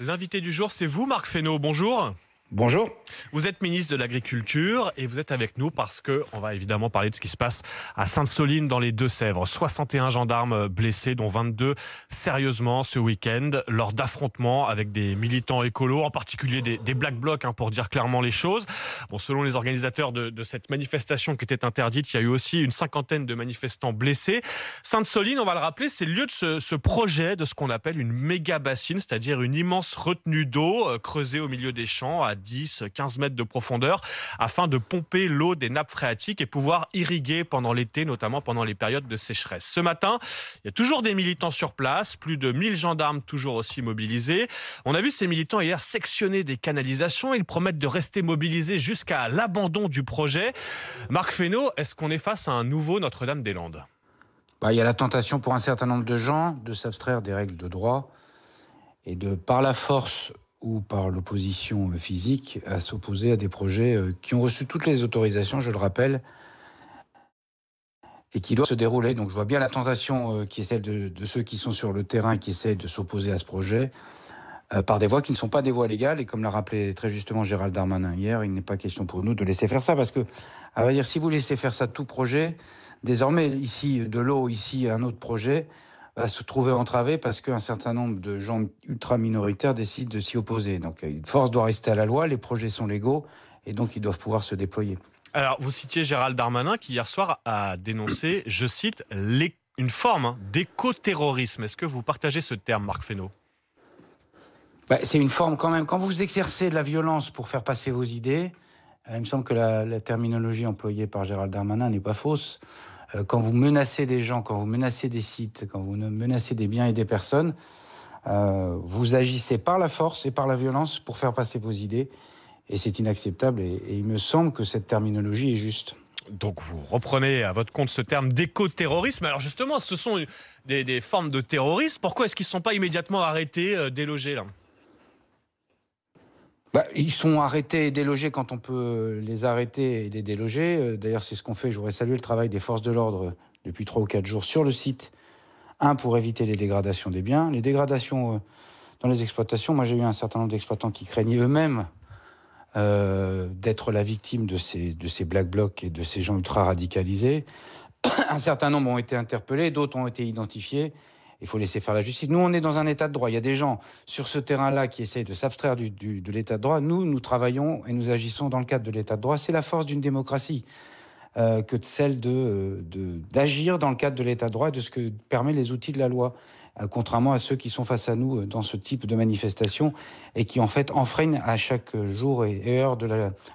L'invité du jour, c'est vous, Marc Fesneau. Bonjour. Bonjour. Vous êtes ministre de l'Agriculture et vous êtes avec nous parce que on va évidemment parler de ce qui se passe à Sainte-Soline dans les Deux-Sèvres. 61 gendarmes blessés, dont 22 sérieusement ce week-end lors d'affrontements avec des militants écolos, en particulier des, Black Blocs, hein, pour dire clairement les choses. Bon, selon les organisateurs de, cette manifestation qui était interdite, il y a eu aussi une cinquantaine de manifestants blessés. Sainte-Soline, on va le rappeler, c'est le lieu de ce, projet de ce qu'on appelle une méga bassine, c'est-à-dire une immense retenue d'eau euh, creusée au milieu des champs à 10, 15 mètres de profondeur afin de pomper l'eau des nappes phréatiques et pouvoir irriguer pendant l'été, notamment pendant les périodes de sécheresse. Ce matin, il y a toujours des militants sur place, plus de 1000 gendarmes toujours aussi mobilisés. On a vu ces militants hier sectionner des canalisations. Ils promettent de rester mobilisés jusqu'à l'abandon du projet. Marc Fesneau, est-ce qu'on est face à un nouveau Notre-Dame-des-Landes bah, Il y a la tentation pour un certain nombre de gens de s'abstraire des règles de droit et de, par la force, ou par l'opposition physique à s'opposer à des projets euh, qui ont reçu toutes les autorisations, je le rappelle, et qui doivent se dérouler. Donc je vois bien la tentation euh, qui est celle de, ceux qui sont sur le terrain, qui essayent de s'opposer à ce projet, euh, par des voies qui ne sont pas des voies légales. Et comme l'a rappelé très justement Gérald Darmanin hier, il n'est pas question pour nous de laisser faire ça, parce que, à vrai dire, si vous laissez faire ça tout projet, désormais, ici de l'eau, ici un autre projet, va se trouver entravé parce qu'un certain nombre de gens ultra-minoritaires décident de s'y opposer. Donc euh, une force doit rester à la loi, les projets sont légaux et donc ils doivent pouvoir se déployer. Alors vous citiez Gérald Darmanin qui hier soir a dénoncé, je cite, une forme d'écoterrorisme. Est-ce que vous partagez ce terme, Marc Fesneau bah, C'est une forme quand même. Quand vous exercez de la violence pour faire passer vos idées, euh, il me semble que la terminologie employée par Gérald Darmanin n'est pas fausse. Euh, quand vous menacez des gens, quand vous menacez des sites, quand vous menacez des biens et des personnes, euh, vous agissez par la force et par la violence pour faire passer vos idées. Et c'est inacceptable. Et, il me semble que cette terminologie est juste. Donc vous reprenez à votre compte ce terme d'éco-terrorisme. Alors justement, ce sont des, formes de terrorisme. Pourquoi est-ce qu'ils ne sont pas immédiatement arrêtés, euh, délogés là bah, ils sont arrêtés et délogés quand on peut les arrêter et les déloger. Euh, d'ailleurs, c'est ce qu'on fait. Je voudrais saluer le travail des forces de l'ordre depuis trois ou quatre jours sur le site. Un, pour éviter les dégradations des biens. Les dégradations euh, dans les exploitations, moi j'ai eu un certain nombre d'exploitants qui craignaient eux-mêmes euh, d'être la victime de ces, de ces black blocs et de ces gens ultra radicalisés. un certain nombre ont été interpellés, d'autres ont été identifiés. Il faut laisser faire la justice. Nous, on est dans un état de droit. Il y a des gens sur ce terrain-là qui essayent de s'abstraire de l'état de droit. Nous, nous travaillons et nous agissons dans le cadre de l'état de droit. C'est la force d'une démocratie euh, que celle euh, d'agir dans le cadre de l'état de droit et de ce que permettent les outils de la loi, euh, contrairement à ceux qui sont face à nous dans ce type de manifestation et qui, en fait, enfreignent à chaque jour et heure de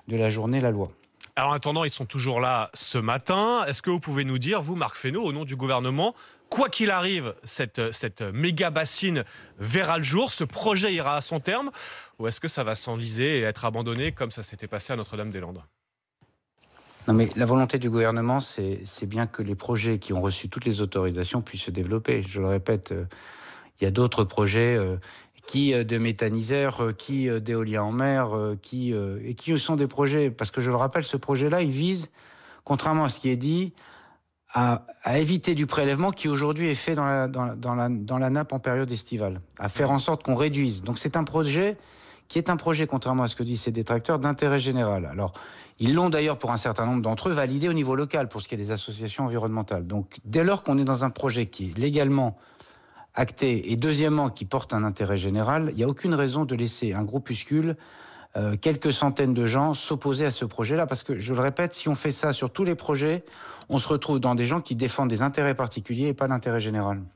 la journée la loi. Alors en attendant, ils sont toujours là ce matin. Est-ce que vous pouvez nous dire, vous, Marc Fesneau, au nom du gouvernement, quoi qu'il arrive, cette, cette méga bassine verra le jour, ce projet ira à son terme, ou est-ce que ça va s'enliser et être abandonné comme ça s'était passé à Notre-Dame-des-Landes non mais la volonté du gouvernement, c'est bien que les projets qui ont reçu toutes les autorisations puissent se développer. Je le répète, euh, il y a d'autres projets euh, qui euh, de méthaniseurs, euh, qui euh, d'éolien en mer, qui et qui sont des projets. Parce que je le rappelle, ce projet-là, il vise, contrairement à ce qui est dit, à, éviter du prélèvement qui aujourd'hui est fait dans la, dans, dans la nappe en période estivale, à faire en sorte qu'on réduise. Donc c'est un projet qui est un projet, contrairement à ce que disent ces détracteurs, d'intérêt général. Alors, ils l'ont d'ailleurs pour un certain nombre d'entre eux validé au niveau local pour ce qui est des associations environnementales. Donc, dès lors qu'on est dans un projet qui est légalement actée, et deuxièmement qui porte un intérêt général, il n'y a aucune raison de laisser un groupuscule euh, quelques centaines de gens s'opposer à ce projet-là. Parce que, je le répète, si on fait ça sur tous les projets, on se retrouve dans des gens qui défendent des intérêts particuliers et pas l'intérêt général.